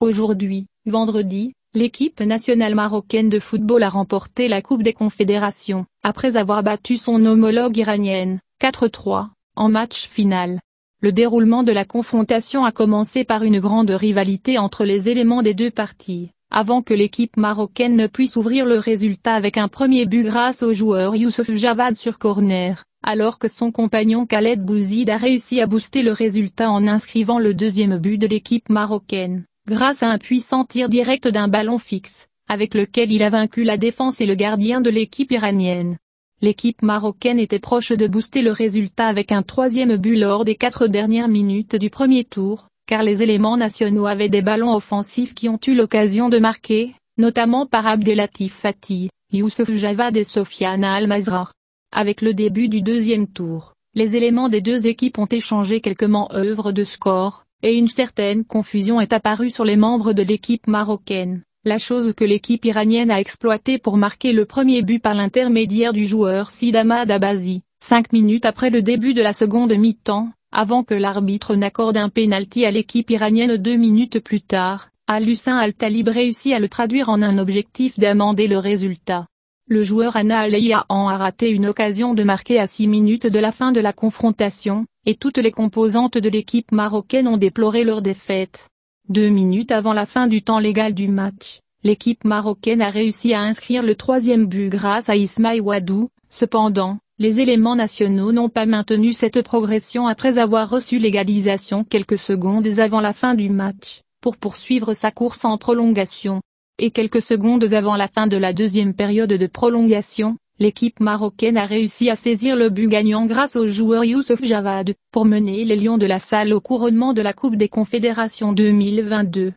Aujourd'hui, vendredi, l'équipe nationale marocaine de football a remporté la Coupe des Confédérations, après avoir battu son homologue iranienne, 4-3, en match final. Le déroulement de la confrontation a commencé par une grande rivalité entre les éléments des deux parties, avant que l'équipe marocaine ne puisse ouvrir le résultat avec un premier but grâce au joueur Youssef Javad sur corner, alors que son compagnon Khaled Bouzid a réussi à booster le résultat en inscrivant le deuxième but de l'équipe marocaine grâce à un puissant tir direct d'un ballon fixe, avec lequel il a vaincu la défense et le gardien de l'équipe iranienne. L'équipe marocaine était proche de booster le résultat avec un troisième but lors des quatre dernières minutes du premier tour, car les éléments nationaux avaient des ballons offensifs qui ont eu l'occasion de marquer, notamment par Abdelatif Fatih, Youssef Javad et Sofiana al Avec le début du deuxième tour, les éléments des deux équipes ont échangé quelques manœuvres de score, et une certaine confusion est apparue sur les membres de l'équipe marocaine, la chose que l'équipe iranienne a exploitée pour marquer le premier but par l'intermédiaire du joueur Sidama Dabazi, Cinq minutes après le début de la seconde mi-temps, avant que l'arbitre n'accorde un pénalty à l'équipe iranienne deux minutes plus tard, Al-Hussein Al-Talib réussit à le traduire en un objectif d'amender le résultat. Le joueur Anna en a raté une occasion de marquer à 6 minutes de la fin de la confrontation, et toutes les composantes de l'équipe marocaine ont déploré leur défaite. Deux minutes avant la fin du temps légal du match, l'équipe marocaine a réussi à inscrire le troisième but grâce à Ismail Wadou, cependant, les éléments nationaux n'ont pas maintenu cette progression après avoir reçu l'égalisation quelques secondes avant la fin du match, pour poursuivre sa course en prolongation et quelques secondes avant la fin de la deuxième période de prolongation, l'équipe marocaine a réussi à saisir le but gagnant grâce au joueur Youssef Javad, pour mener les Lions de la salle au couronnement de la Coupe des Confédérations 2022.